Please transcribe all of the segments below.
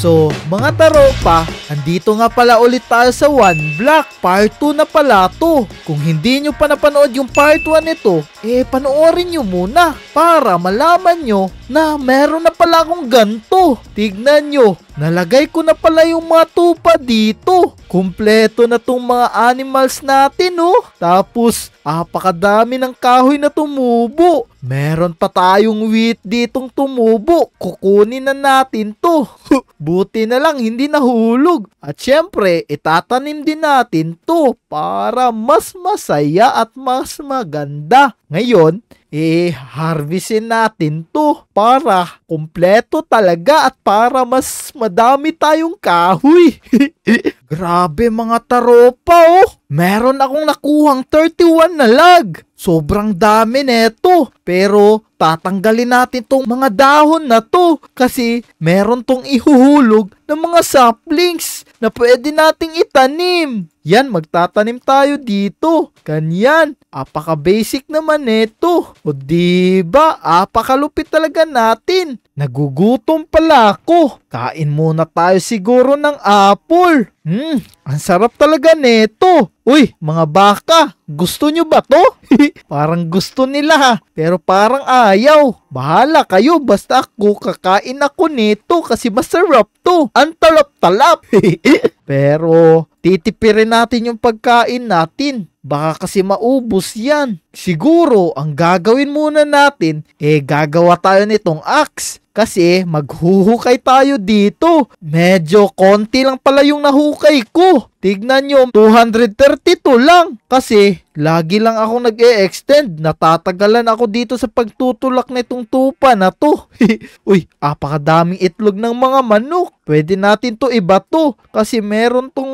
So, mga taropa, andito nga pala ulit tayo sa One Block. Part 2 na pala to. Kung hindi nyo pa napanood yung part 1 nito, eh panoorin nyo muna para malaman nyo na meron na pala akong ganto. Tignan nyo, nalagay ko na pala yung mga tupa dito. Kumpleto na tong mga animals natin oh. Tapos, apakadami ng kahoy na tumubo. Meron pa tayong wheat ditong tumubo. Kukunin na natin to. Buti na lang hindi nahulog. At syempre, itatanim din natin to para mas masaya at mas maganda. Ngayon, eh, harvestin natin to para kumpleto talaga at para mas madami tayong kahoy. Grabe mga taropa oh! Meron akong nakuhang 31 na lag! Sobrang dami neto. Pero tatanggalin natin tong mga dahon na to kasi meron tong ihuhulog ng mga saplings na pwede nating itanim. Yan, magtatanim tayo dito. Ganyan. Apaka basic naman nito. O di ba? Apakalupit talaga natin. Nagugutom pala ako. Kain muna tayo siguro ng apple. Hmm, ang sarap talaga nito. Uy, mga baka, gusto nyo ba to? parang gusto nila ha, pero parang ayaw. Bahala kayo, basta ako kakain ako nito kasi masarap to. Ang talap-talap. Pero titipirin natin yung pagkain natin. Baka kasi maubos yan. Siguro, ang gagawin muna natin, eh gagawa tayo nitong axe. Kasi maghuhukay tayo dito. Medyo konti lang pala yung nahukay ko. Tignan nyo, 232 lang. Kasi lagi lang ako nag -e extend Natatagalan ako dito sa pagtutulak nitong tupa na to. Uy, apakadaming itlog ng mga manok. Pwede natin to iba to. Kasi meron tong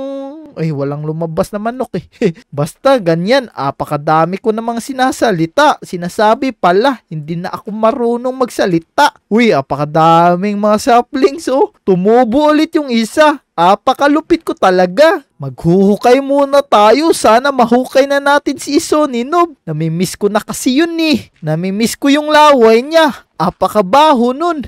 eh walang lumabas na manok eh. Basta ganyan, apakadami ko namang sinasalita. Sinasabi pala, hindi na ako marunong magsalita. Uy, apakadaming mga saplings oh. Tumubo ulit yung isa. Apakalupit ko talaga. Maghuhukay muna tayo. Sana mahukay na natin si Iso ni Nob. Namimiss ko na kasi yun eh. Namimiss ko yung laway niya. Apakabaho nun.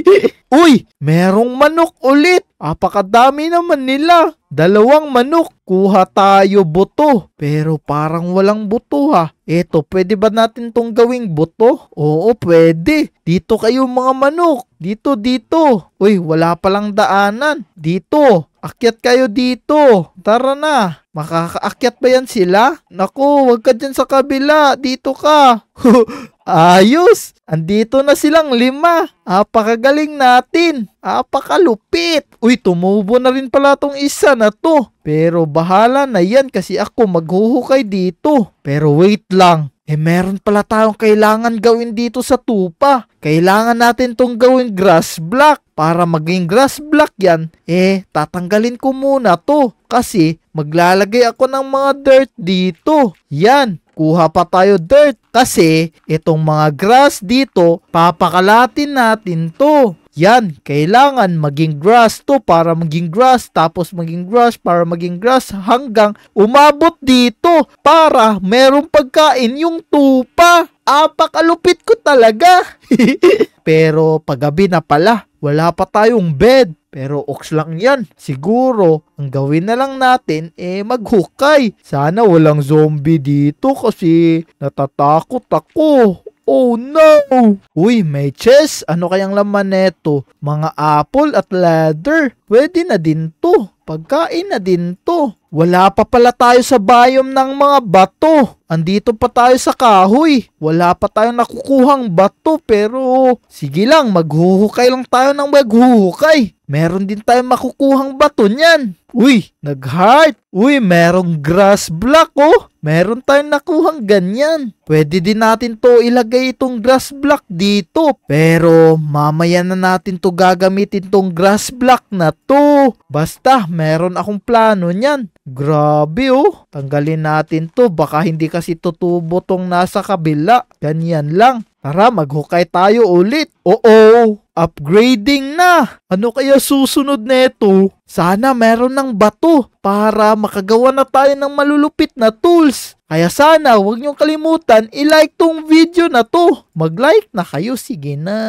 Uy, merong manok ulit. Apakadami naman nila. Dalawang manok, kuha tayo buto. Pero parang walang buto ha. Eto, pwede ba natin tong gawing buto? Oo, pwede. Dito kayo mga manok. Dito, dito. Uy, wala palang daanan. Dito. Akyat kayo dito. Tara na. Makakaakyat ba yan sila? Nako, wag ka dyan sa kabila. Dito ka. Ayos! Andito na silang lima. Apakagaling natin. Apakalupit. Uy, tumubo na rin pala tong isa na to. Pero bahala na yan kasi ako maghuhukay dito. Pero wait lang eh meron pala tayong kailangan gawin dito sa tupa. Kailangan natin tong gawing grass block. Para maging grass block yan, eh tatanggalin ko muna to. Kasi maglalagay ako ng mga dirt dito. Yan, kuha pa tayo dirt. Kasi itong mga grass dito, papakalatin natin to yan, kailangan maging grass to para maging grass, tapos maging grass para maging grass hanggang umabot dito para merong pagkain yung tupa. Apakalupit ko talaga. Pero paggabi na pala, wala pa tayong bed. Pero ox lang yan. Siguro, ang gawin na lang natin, eh maghukay. Sana walang zombie dito kasi natatakot ako. Oh no! Uy, may chess! Ano kayang laman neto? Mga apple at leather. Pwede na din to. Pagkain na din to. Wala pa pala tayo sa biome ng mga bato. Andito pa tayo sa kahoy. Wala pa tayong nakukuhang bato pero sige lang, maghuhukay lang tayo ng maghuhukay meron din tayong makukuhang bato niyan. Uy, nag-heart. Uy, merong grass block oh. Meron tayong nakuhang ganyan. Pwede din natin to ilagay itong grass block dito. Pero mamaya na natin to gagamitin tong grass block na to. Basta, meron akong plano niyan. Grabe oh. Tanggalin natin to. Baka hindi kasi tutubo tong nasa kabila. Ganyan lang. Tara, maghukay tayo ulit. Oo, upgrading na. Ano kaya susunod nito? Sana meron ng bato para makagawa na tayo ng malulupit na tools. Kaya sana huwag niyong kalimutan i-like tong video na to. Mag-like na kayo, sige na.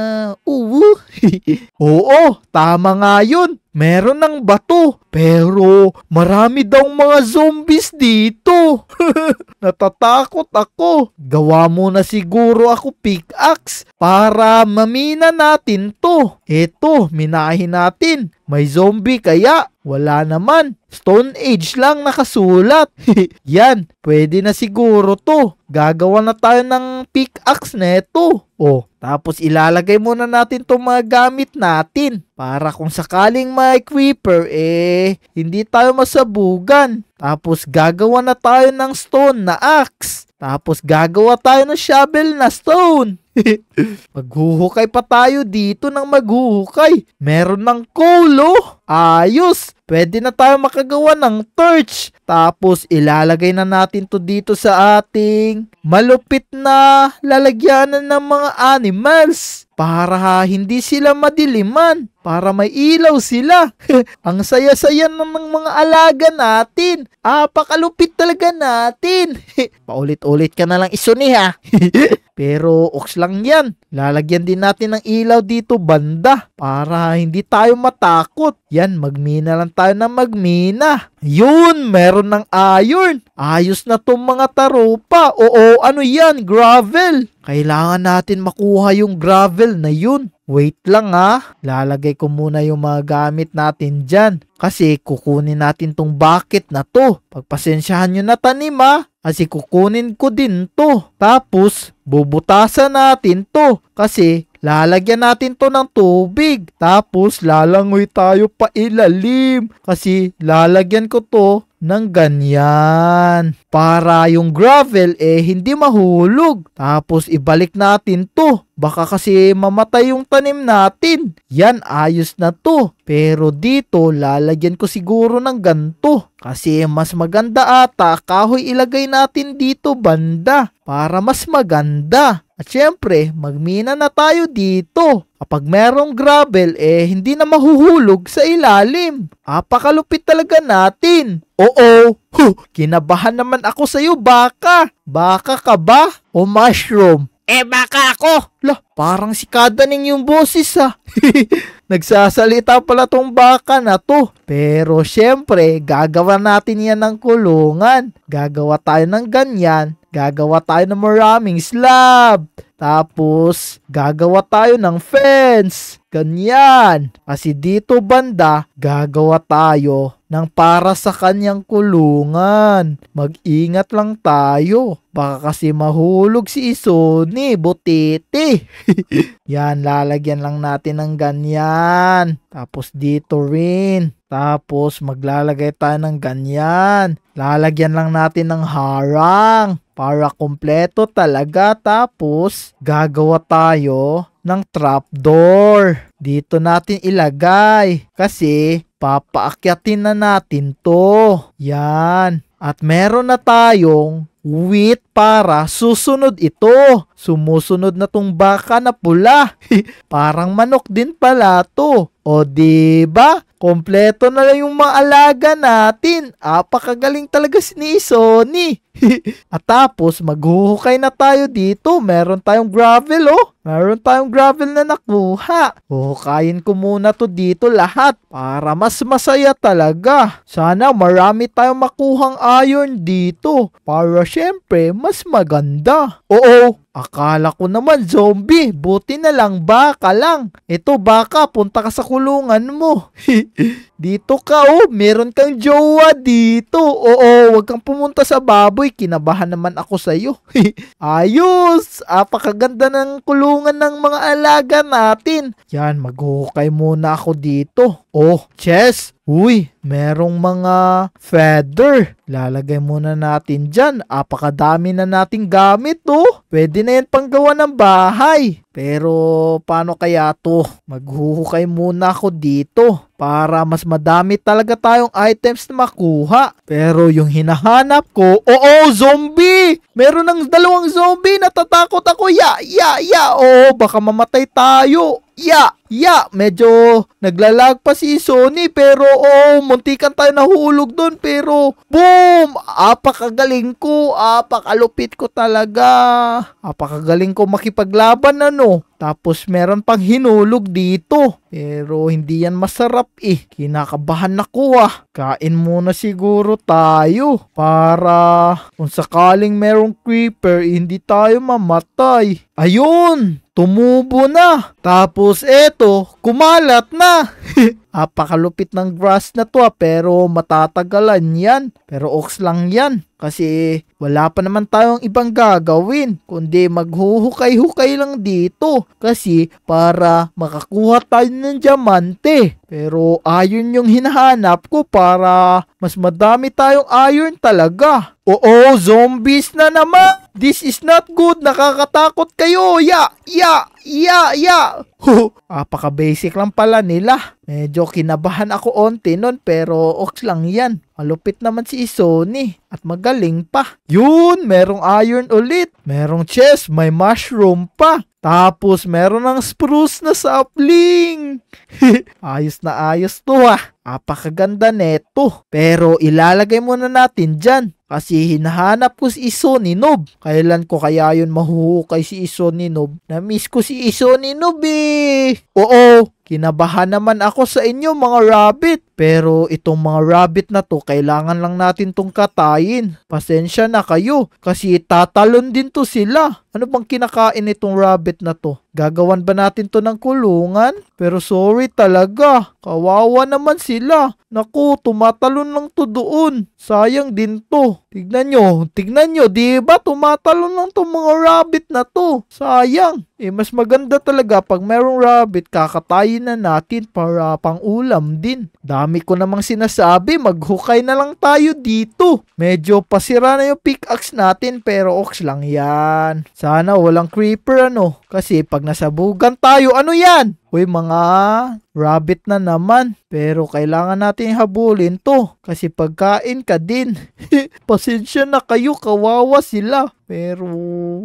Oo, Oo, tama nga yun. Meron ng bato, pero marami daw mga zombies dito. Natatakot ako. Gawa mo na siguro ako pickaxe para mamina natin to. Ito, minahin natin. May zombie kaya? Wala naman. Stone Age lang nakasulat. Yan, pwede na siguro to. Gagawa na tayo ng pickaxe neto. O, tapos ilalagay muna natin itong mga gamit natin. Para kung sakaling may creeper, eh, hindi tayo masabugan. Tapos gagawa na tayo ng stone na axe. Tapos gagawa tayo ng shovel na stone. maghuhukay pa tayo dito ng maghuhukay. Meron ng kulo. Ayos! pwede na tayo makagawa ng torch. Tapos ilalagay na natin to dito sa ating malupit na lalagyanan ng mga animals para hindi sila madiliman, para may ilaw sila. Ang saya-saya ng mga alaga natin. Apakalupit ah, talaga natin. Paulit-ulit ka na lang isuni ha. Pero oks lang yan. Lalagyan din natin ng ilaw dito banda para hindi tayo matakot. Yan, magmina lang tayo na magmina. Yun, meron ng iron. Ayos na tong mga taropa. Oo, ano yan? Gravel. Kailangan natin makuha yung gravel na yun. Wait lang ha. Lalagay ko muna yung mga gamit natin dyan. Kasi kukunin natin tong bucket na to. Pagpasensyahan nyo na tanim ha. Kasi kukunin ko din to. Tapos, bubutasan natin to. Kasi lalagyan natin to ng tubig. Tapos, lalangoy tayo pa ilalim. Kasi lalagyan ko to ng ganyan para yung gravel eh hindi mahulog. Tapos ibalik natin to. Baka kasi mamatay yung tanim natin. Yan, ayos na to. Pero dito lalagyan ko siguro ng ganto kasi mas maganda ata kahoy ilagay natin dito banda para mas maganda. At syempre, magmina na tayo dito. Kapag merong gravel, eh hindi na mahuhulog sa ilalim. Apakalupit talaga natin. Oo, huh, kinabahan naman ako sa'yo baka. Baka ka ba? O mushroom? Eh baka ako. La, parang sikada yung boses ha. Ah. Nagsasalita pala tong baka na to. Pero syempre, gagawa natin yan ng kulungan. Gagawa tayo ng ganyan. Gagawa tayo ng maraming slab. Tapos, gagawa tayo ng fence. Ganyan. Kasi dito banda, gagawa tayo ng para sa kanyang kulungan. Mag-ingat lang tayo. Baka kasi mahulog si Isoni, butiti. Yan, lalagyan lang natin ng ganyan. Tapos dito rin. Tapos maglalagay tayo ng ganyan. Lalagyan lang natin ng harang para kumpleto talaga. Tapos gagawa tayo ng trapdoor. Dito natin ilagay kasi papaakyatin na natin to. Yan. At meron na tayong width para susunod ito. Sumusunod na tong baka na pula. Parang manok din pala to. O di ba? Kompleto na lang yung maalaga alaga natin. Apakagaling talaga si ni Sony. At tapos maghuhukay na tayo dito. Meron tayong gravel oh. Meron tayong gravel na nakuha. Huhukayin ko muna to dito lahat para mas masaya talaga. Sana marami tayong makuhang iron dito para syempre mas maganda. Oo, Akala ko naman zombie, buti na lang baka lang. Ito baka, punta ka sa kulungan mo. dito ka oh, meron kang jowa dito. Oo, wag kang pumunta sa baboy, kinabahan naman ako sa iyo. Ayos, apakaganda ng kulungan ng mga alaga natin. Yan, maghuhukay muna ako dito. Oh, chess, Uy, merong mga feather. Lalagay muna natin dyan. Apakadami na nating gamit, oh. Pwede hindi na yan panggawa ng bahay. Pero paano kaya to? Maghuhukay muna ako dito para mas madami talaga tayong items na makuha. Pero yung hinahanap ko, oo, zombie! Meron ng dalawang zombie, natatakot ako, ya, ya, ya, yeah. oo, baka mamatay tayo. Ya, ya, medyo naglalag pa si Sony pero oo, oh, muntikan tayo nahulog doon pero boom! Apakagaling ko, apakalupit ko talaga. Apakagaling ko makipaglaban ano ano. Tapos meron pang hinulog dito. Pero hindi yan masarap eh. Kinakabahan ako ah. Kain muna siguro tayo. Para kung sakaling merong creeper, hindi tayo mamatay. Ayun! Tumubo na. Tapos eto, kumalat na. Apakalupit ng grass na to ah, pero matatagalan yan. Pero ox lang yan. Kasi wala pa naman tayong ibang gagawin kundi maghuhukay-hukay lang dito kasi para makakuha tayo ng diamante. Pero iron yung hinahanap ko para mas madami tayong iron talaga. Oo, zombies na naman! This is not good. Nakakatakot kayo. Ya, ya, ya, ya. Apaka basic lang pala nila. Medyo kinabahan ako onti nun pero ox lang yan. Malupit naman si Isoni at magaling pa. Yun, merong iron ulit. Merong chest, may mushroom pa. Tapos meron ng spruce na sapling. ayos na ayos to ha. Ah. Apakaganda neto. Pero ilalagay muna natin dyan. Kasi hinahanap ko si Iso ni Nob. Kailan ko kaya yun mahuhukay si Iso ni Nob? Namiss ko si Iso ni Nob eh. Oo, kinabahan naman ako sa inyo mga rabbit. Pero itong mga rabbit na to, kailangan lang natin tong katayin. Pasensya na kayo, kasi tatalon din to sila. Ano bang kinakain itong rabbit na to? Gagawan ba natin to ng kulungan? Pero sorry talaga, kawawa naman si sila. Naku, tumatalon lang to doon. Sayang din to. Tignan nyo, tignan nyo, di ba? Tumatalon lang to mga rabbit na to. Sayang eh, mas maganda talaga pag merong rabbit, kakatayin na natin para pang ulam din. Dami ko namang sinasabi, maghukay na lang tayo dito. Medyo pasira na yung pickaxe natin pero ox lang yan. Sana walang creeper ano, kasi pag nasabugan tayo, ano yan? Uy mga rabbit na naman. Pero kailangan natin habulin to kasi pagkain ka din. Pasensya na kayo, kawawa sila. Pero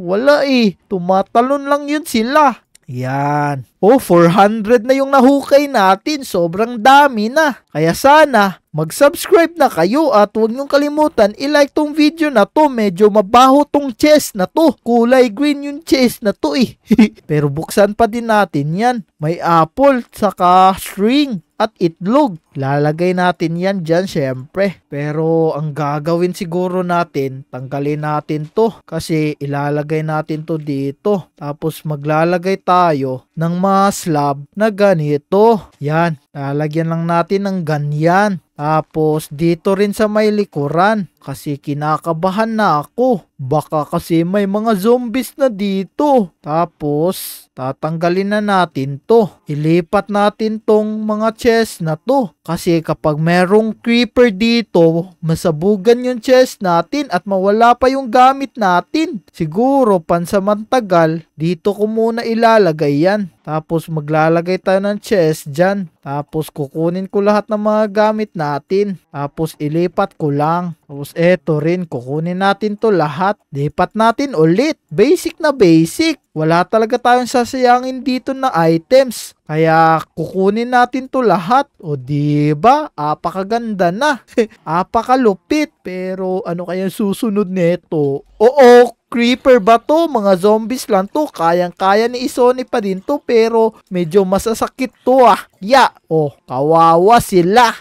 wala eh. Tumatalon lang yun sila. Yan. Oh, 400 na yung nahukay natin. Sobrang dami na. Kaya sana, Mag-subscribe na kayo at huwag niyong kalimutan i-like tong video na to. Medyo mabaho tong chest na to. Kulay green yung chest na to eh. Pero buksan pa din natin yan. May apple, saka string, at itlog. Lalagay natin yan dyan syempre. Pero ang gagawin siguro natin, tanggalin natin to. Kasi ilalagay natin to dito. Tapos maglalagay tayo ng mga slab na ganito. Yan, lalagyan lang natin ng ganyan. Tapos dito rin sa may likuran, kasi kinakabahan na ako. Baka kasi may mga zombies na dito. Tapos, tatanggalin na natin to. Ilipat natin tong mga chest na to. Kasi kapag merong creeper dito, masabugan yung chest natin at mawala pa yung gamit natin. Siguro, pansamantagal, dito ko muna ilalagay yan. Tapos maglalagay tayo ng chest dyan. Tapos kukunin ko lahat ng mga gamit natin. Tapos ilipat ko lang. Tapos eto rin, kukunin natin to lahat. Lipat natin ulit. Basic na basic. Wala talaga tayong sasayangin dito na items. Kaya kukunin natin to lahat. O di ba? Apakaganda na. Apakalupit. Pero ano kaya susunod nito? Oo, Creeper ba to? Mga zombies lang to. Kayang-kaya ni Isoni pa din to pero medyo masasakit to ah. Ya! Yeah. Oh, kawawa sila.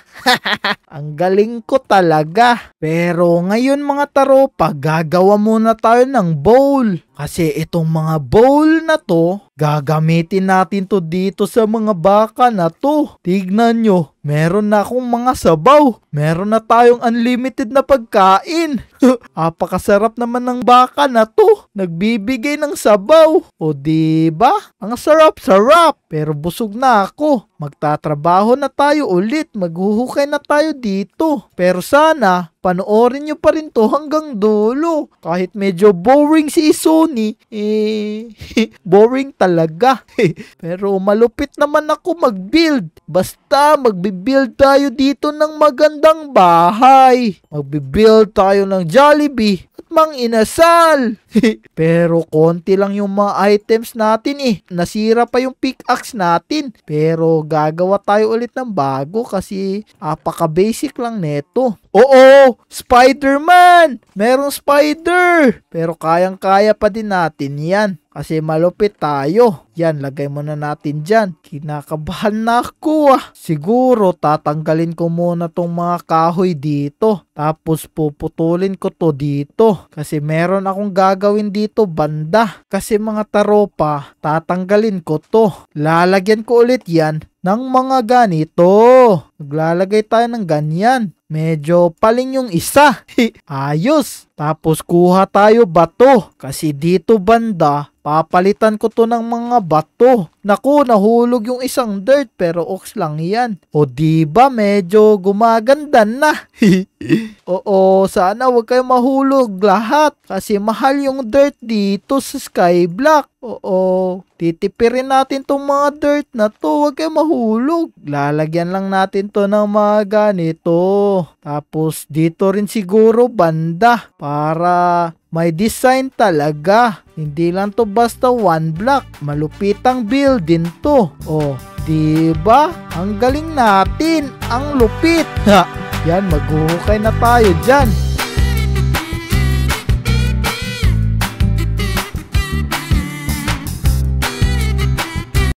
Ang galing ko talaga. Pero ngayon mga taro, gagawa muna tayo ng bowl. Kasi itong mga bowl na to, gagamitin natin to dito sa mga baka na to. Tignan nyo, meron na akong mga sabaw. Meron na tayong unlimited na pagkain. Apakasarap naman ng baka na to. Nagbibigay ng sabaw. O ba? Diba? Ang sarap-sarap. Pero busog na ako. Magtatrabaho na tayo ulit. Maghuhukay na tayo dito. Pero sana, panoorin nyo pa rin to hanggang dulo. Kahit medyo boring si Isoni, eh, boring talaga. Pero malupit naman ako mag-build. Basta basta magbibuild tayo dito ng magandang bahay. Magbibuild tayo ng Jollibee at mang inasal. Pero konti lang yung mga items natin eh. Nasira pa yung pickaxe natin. Pero gagawa tayo ulit ng bago kasi apaka basic lang neto. Oo, Spider-Man! Merong spider! Pero kayang-kaya pa din natin yan kasi malupit tayo. Yan, lagay mo na natin dyan. Kinakabahan na ako ah. Siguro tatanggalin ko muna tong mga kahoy dito. Tapos puputulin ko to dito. Kasi meron akong gagawin dito banda. Kasi mga taropa, tatanggalin ko to. Lalagyan ko ulit yan ng mga ganito. Maglalagay tayo ng ganyan. Medyo paling yung isa. Ayos. Tapos kuha tayo bato. Kasi dito banda, papalitan ko to ng mga bato Naku, nahulog yung isang dirt pero ox lang yan. O di ba medyo gumaganda na? Oo, sana wag kayo mahulog lahat kasi mahal yung dirt dito sa Sky Black. Oo, titipirin natin tong mga dirt na to, wag kayo mahulog. Lalagyan lang natin to ng mga ganito. Tapos dito rin siguro banda para may design talaga. Hindi lang to basta one block. Malupitang build Apple din to. O, oh, di ba? Ang galing natin. Ang lupit. Ha, yan, maghuhukay na tayo dyan.